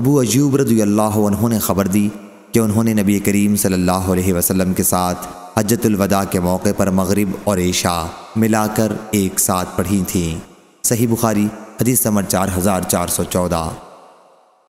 ابو ایجوب رضی اللہ عنہ نے خبر دی کہ انہوں نے نبی کریم صلی اللہ علیہ وسلم کے ساتھ حجت الوداع کے موقع پر مغرب اور عشاء ملا کر ایک ساتھ پڑھی تھیں صحیح بخاری حدیث نمبر چار ہزار چار سو چودہ